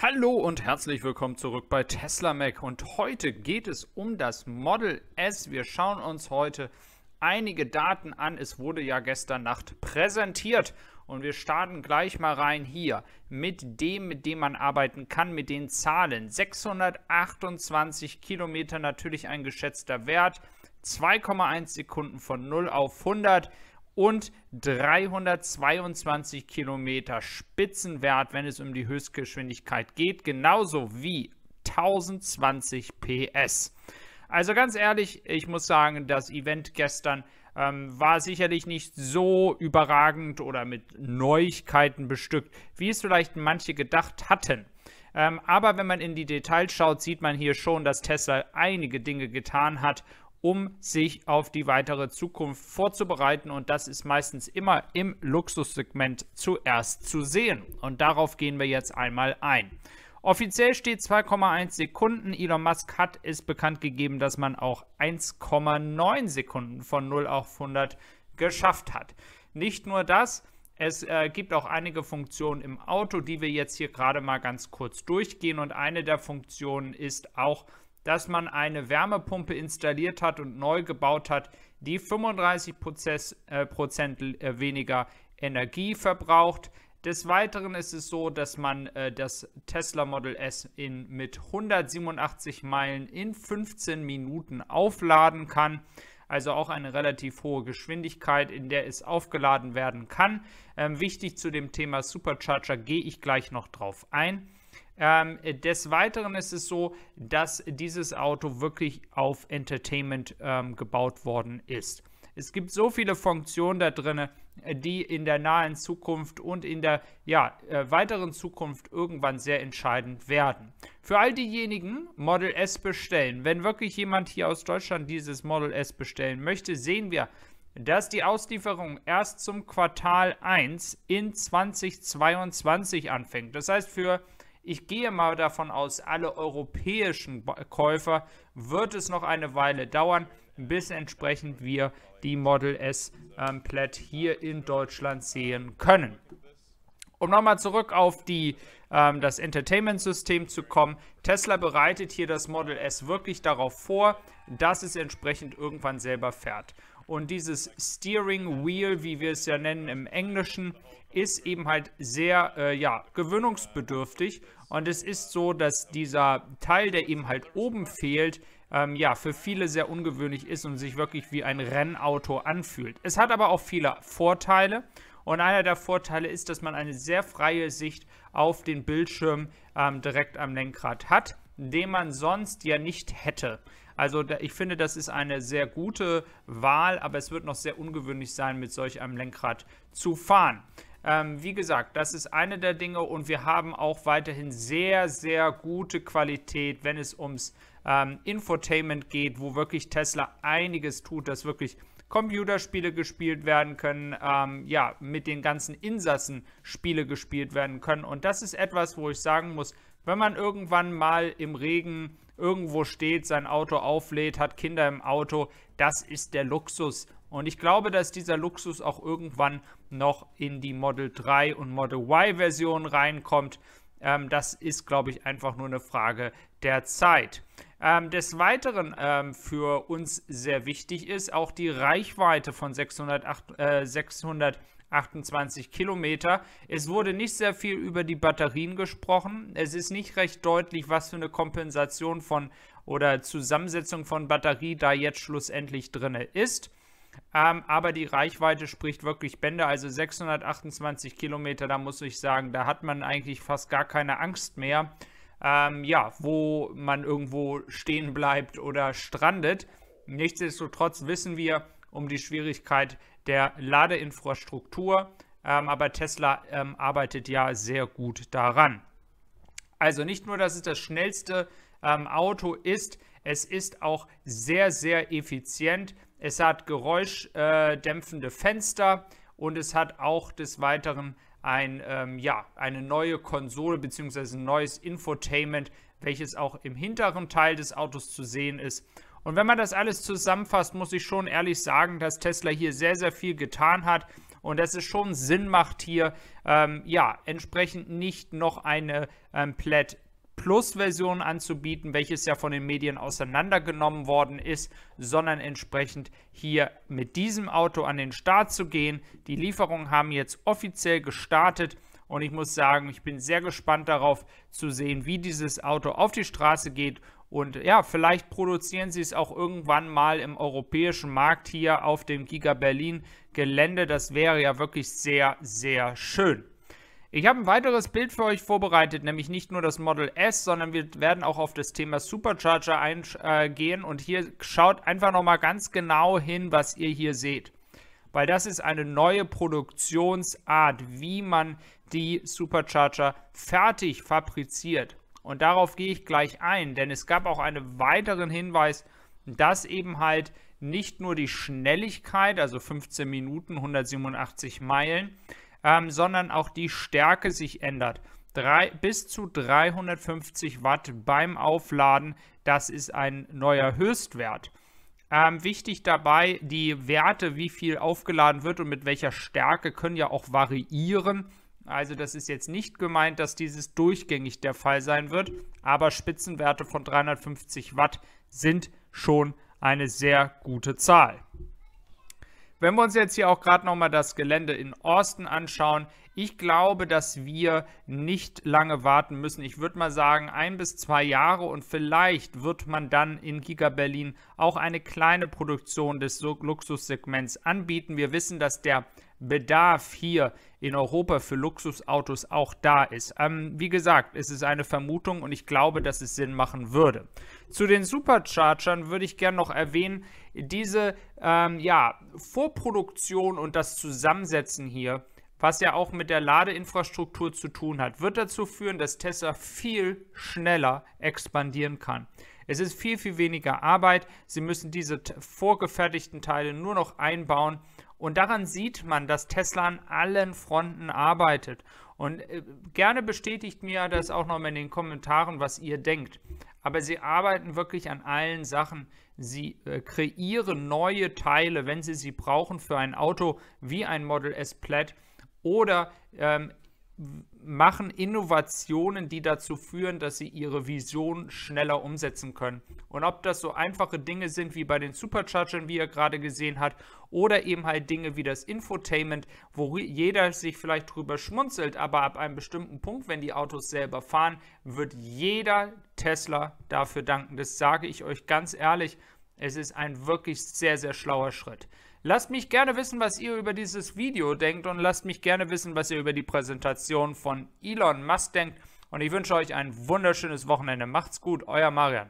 Hallo und herzlich willkommen zurück bei Tesla Mac und heute geht es um das Model S. Wir schauen uns heute einige Daten an. Es wurde ja gestern Nacht präsentiert und wir starten gleich mal rein hier mit dem, mit dem man arbeiten kann, mit den Zahlen. 628 Kilometer natürlich ein geschätzter Wert. 2,1 Sekunden von 0 auf 100 und 322 Kilometer Spitzenwert, wenn es um die Höchstgeschwindigkeit geht, genauso wie 1020 PS. Also ganz ehrlich, ich muss sagen, das Event gestern ähm, war sicherlich nicht so überragend oder mit Neuigkeiten bestückt, wie es vielleicht manche gedacht hatten. Ähm, aber wenn man in die Details schaut, sieht man hier schon, dass Tesla einige Dinge getan hat, um sich auf die weitere Zukunft vorzubereiten. Und das ist meistens immer im Luxussegment zuerst zu sehen. Und darauf gehen wir jetzt einmal ein. Offiziell steht 2,1 Sekunden. Elon Musk hat es bekannt gegeben, dass man auch 1,9 Sekunden von 0 auf 100 geschafft hat. Nicht nur das, es äh, gibt auch einige Funktionen im Auto, die wir jetzt hier gerade mal ganz kurz durchgehen. Und eine der Funktionen ist auch, dass man eine Wärmepumpe installiert hat und neu gebaut hat, die 35% Prozess, äh, Prozent äh, weniger Energie verbraucht. Des Weiteren ist es so, dass man äh, das Tesla Model S in, mit 187 Meilen in 15 Minuten aufladen kann. Also auch eine relativ hohe Geschwindigkeit, in der es aufgeladen werden kann. Ähm, wichtig zu dem Thema Supercharger gehe ich gleich noch drauf ein. Ähm, des Weiteren ist es so, dass dieses Auto wirklich auf Entertainment ähm, gebaut worden ist. Es gibt so viele Funktionen da drin, äh, die in der nahen Zukunft und in der ja, äh, weiteren Zukunft irgendwann sehr entscheidend werden. Für all diejenigen Model S bestellen, wenn wirklich jemand hier aus Deutschland dieses Model S bestellen möchte, sehen wir, dass die Auslieferung erst zum Quartal 1 in 2022 anfängt. Das heißt, für ich gehe mal davon aus, alle europäischen Käufer wird es noch eine Weile dauern, bis entsprechend wir die Model S ähm, Plaid hier in Deutschland sehen können. Um nochmal zurück auf die, ähm, das Entertainment-System zu kommen. Tesla bereitet hier das Model S wirklich darauf vor, dass es entsprechend irgendwann selber fährt. Und dieses Steering Wheel, wie wir es ja nennen im Englischen, ist eben halt sehr äh, ja, gewöhnungsbedürftig und es ist so, dass dieser Teil, der ihm halt oben fehlt, ähm, ja, für viele sehr ungewöhnlich ist und sich wirklich wie ein Rennauto anfühlt. Es hat aber auch viele Vorteile. Und einer der Vorteile ist, dass man eine sehr freie Sicht auf den Bildschirm ähm, direkt am Lenkrad hat, den man sonst ja nicht hätte. Also ich finde, das ist eine sehr gute Wahl, aber es wird noch sehr ungewöhnlich sein, mit solch einem Lenkrad zu fahren. Ähm, wie gesagt, das ist eine der Dinge und wir haben auch weiterhin sehr, sehr gute Qualität, wenn es ums ähm, Infotainment geht, wo wirklich Tesla einiges tut, dass wirklich Computerspiele gespielt werden können, ähm, ja, mit den ganzen Insassen Spiele gespielt werden können. Und das ist etwas, wo ich sagen muss, wenn man irgendwann mal im Regen irgendwo steht, sein Auto auflädt, hat Kinder im Auto, das ist der Luxus und ich glaube, dass dieser Luxus auch irgendwann noch in die Model 3 und Model Y-Version reinkommt. Ähm, das ist, glaube ich, einfach nur eine Frage der Zeit. Ähm, des Weiteren ähm, für uns sehr wichtig ist auch die Reichweite von 608, äh, 600 Kilometer. Es wurde nicht sehr viel über die Batterien gesprochen. Es ist nicht recht deutlich, was für eine Kompensation von oder Zusammensetzung von Batterie da jetzt schlussendlich drin ist. Ähm, aber die Reichweite spricht wirklich Bände, also 628 Kilometer, da muss ich sagen, da hat man eigentlich fast gar keine Angst mehr, ähm, ja, wo man irgendwo stehen bleibt oder strandet. Nichtsdestotrotz wissen wir um die Schwierigkeit der Ladeinfrastruktur, ähm, aber Tesla ähm, arbeitet ja sehr gut daran. Also nicht nur, dass es das schnellste ähm, Auto ist, es ist auch sehr, sehr effizient. Es hat geräuschdämpfende Fenster und es hat auch des Weiteren ein, ähm, ja, eine neue Konsole bzw. ein neues Infotainment, welches auch im hinteren Teil des Autos zu sehen ist. Und wenn man das alles zusammenfasst, muss ich schon ehrlich sagen, dass Tesla hier sehr, sehr viel getan hat und dass es schon Sinn macht, hier ähm, ja entsprechend nicht noch eine ähm, Plat e Plus-Version anzubieten, welches ja von den Medien auseinandergenommen worden ist, sondern entsprechend hier mit diesem Auto an den Start zu gehen. Die Lieferungen haben jetzt offiziell gestartet. Und ich muss sagen, ich bin sehr gespannt darauf zu sehen, wie dieses Auto auf die Straße geht. Und ja, vielleicht produzieren sie es auch irgendwann mal im europäischen Markt hier auf dem Giga Berlin Gelände. Das wäre ja wirklich sehr, sehr schön. Ich habe ein weiteres Bild für euch vorbereitet, nämlich nicht nur das Model S, sondern wir werden auch auf das Thema Supercharger eingehen. Äh, und hier schaut einfach nochmal ganz genau hin, was ihr hier seht. Weil das ist eine neue Produktionsart, wie man die Supercharger fertig fabriziert. Und darauf gehe ich gleich ein, denn es gab auch einen weiteren Hinweis, dass eben halt nicht nur die Schnelligkeit, also 15 Minuten, 187 Meilen, ähm, sondern auch die Stärke sich ändert. Drei, bis zu 350 Watt beim Aufladen, das ist ein neuer Höchstwert. Ähm, wichtig dabei, die Werte, wie viel aufgeladen wird und mit welcher Stärke, können ja auch variieren. Also das ist jetzt nicht gemeint, dass dieses durchgängig der Fall sein wird, aber Spitzenwerte von 350 Watt sind schon eine sehr gute Zahl. Wenn wir uns jetzt hier auch gerade nochmal das Gelände in Austin anschauen, ich glaube, dass wir nicht lange warten müssen. Ich würde mal sagen, ein bis zwei Jahre und vielleicht wird man dann in Giga Berlin auch eine kleine Produktion des Luxussegments anbieten. Wir wissen, dass der Bedarf hier in Europa für Luxusautos auch da ist. Ähm, wie gesagt, es ist eine Vermutung und ich glaube, dass es Sinn machen würde. Zu den Superchargern würde ich gerne noch erwähnen, diese ähm, ja, Vorproduktion und das Zusammensetzen hier, was ja auch mit der Ladeinfrastruktur zu tun hat, wird dazu führen, dass Tesla viel schneller expandieren kann. Es ist viel, viel weniger Arbeit. Sie müssen diese vorgefertigten Teile nur noch einbauen und daran sieht man, dass Tesla an allen Fronten arbeitet. Und äh, gerne bestätigt mir das auch nochmal in den Kommentaren, was ihr denkt. Aber sie arbeiten wirklich an allen Sachen. Sie äh, kreieren neue Teile, wenn sie sie brauchen für ein Auto wie ein Model S Plaid oder ähm, machen Innovationen, die dazu führen, dass sie ihre Vision schneller umsetzen können. Und ob das so einfache Dinge sind wie bei den Superchargern, wie ihr gerade gesehen habt, oder eben halt Dinge wie das Infotainment, wo jeder sich vielleicht drüber schmunzelt, aber ab einem bestimmten Punkt, wenn die Autos selber fahren, wird jeder Tesla dafür danken. Das sage ich euch ganz ehrlich. Es ist ein wirklich sehr, sehr schlauer Schritt. Lasst mich gerne wissen, was ihr über dieses Video denkt und lasst mich gerne wissen, was ihr über die Präsentation von Elon Musk denkt. Und ich wünsche euch ein wunderschönes Wochenende. Macht's gut, euer Marian.